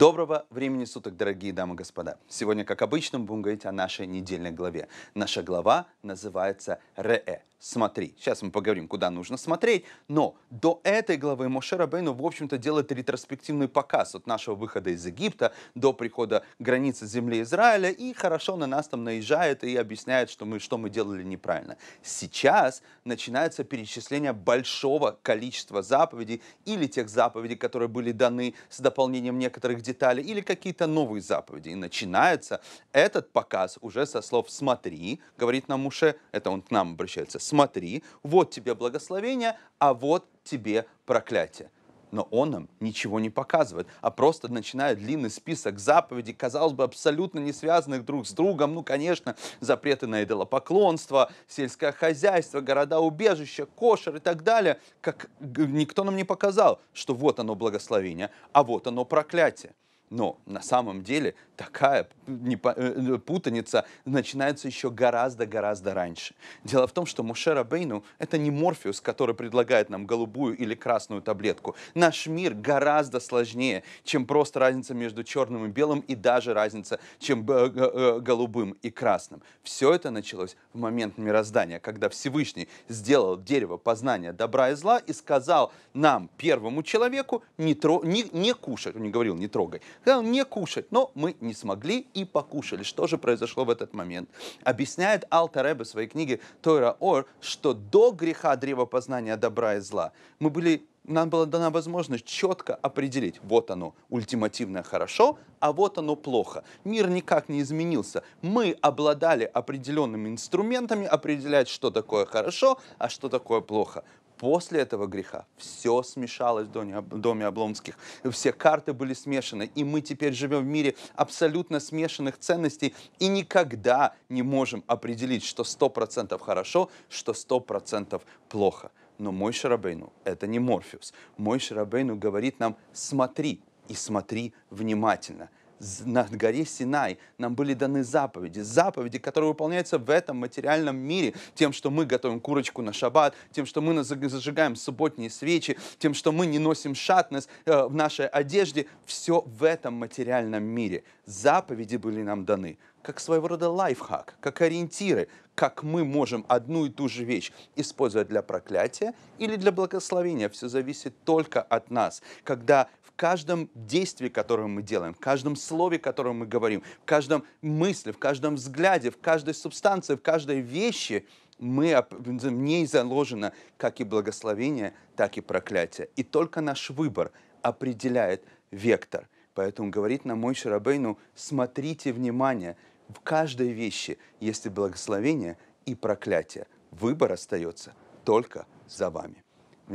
Доброго времени суток, дорогие дамы и господа. Сегодня, как обычно, мы будем говорить о нашей недельной главе. Наша глава называется «Ре» смотри. Сейчас мы поговорим, куда нужно смотреть, но до этой главы Моше Рабейну, в общем-то, делает ретроспективный показ от нашего выхода из Египта до прихода границы земли Израиля, и хорошо на нас там наезжает и объясняет, что мы, что мы делали неправильно. Сейчас начинается перечисление большого количества заповедей или тех заповедей, которые были даны с дополнением некоторых деталей, или какие-то новые заповеди. И начинается этот показ уже со слов «смотри», говорит нам Муше, это он к нам обращается, смотри, вот тебе благословение, а вот тебе проклятие. Но он нам ничего не показывает, а просто начинает длинный список заповедей, казалось бы, абсолютно не связанных друг с другом. Ну, конечно, запреты на идолопоклонство, сельское хозяйство, города-убежища, кошер и так далее. Как никто нам не показал, что вот оно благословение, а вот оно проклятие. Но на самом деле такая э, э, путаница начинается еще гораздо-гораздо раньше. Дело в том, что Мушер Абейну — это не Морфеус, который предлагает нам голубую или красную таблетку. Наш мир гораздо сложнее, чем просто разница между черным и белым, и даже разница, чем э, голубым и красным. Все это началось в момент мироздания, когда Всевышний сделал дерево познания добра и зла и сказал нам, первому человеку, не, тро- не, не кушать, он не говорил, не трогай, Сказал, не кушать. Но мы не смогли и покушали. Что же произошло в этот момент? Объясняет Алта Ребе в своей книге Тойра Ор, что до греха древа познания добра и зла мы были нам была дана возможность четко определить, вот оно ультимативное хорошо, а вот оно плохо. Мир никак не изменился. Мы обладали определенными инструментами определять, что такое хорошо, а что такое плохо после этого греха все смешалось в доме, в доме Обломских. Все карты были смешаны. И мы теперь живем в мире абсолютно смешанных ценностей и никогда не можем определить, что 100% хорошо, что 100% плохо. Но мой Шарабейну — это не Морфеус. Мой Шарабейну говорит нам «смотри» и смотри внимательно – на горе Синай нам были даны заповеди, заповеди, которые выполняются в этом материальном мире, тем, что мы готовим курочку на шаббат, тем, что мы зажигаем субботние свечи, тем, что мы не носим шатнес э, в нашей одежде, все в этом материальном мире. Заповеди были нам даны, как своего рода лайфхак, как ориентиры, как мы можем одну и ту же вещь использовать для проклятия или для благословения. Все зависит только от нас. Когда в каждом действии, которое мы делаем, в каждом слове, которое мы говорим, в каждом мысли, в каждом взгляде, в каждой субстанции, в каждой вещи мы, в ней заложено как и благословение, так и проклятие. И только наш выбор определяет вектор. Поэтому говорит нам мой Шарабейну, смотрите внимание – в каждой вещи есть и благословение, и проклятие. Выбор остается только за вами.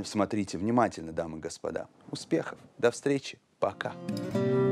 Смотрите внимательно, дамы и господа. Успехов, до встречи, пока. Пока.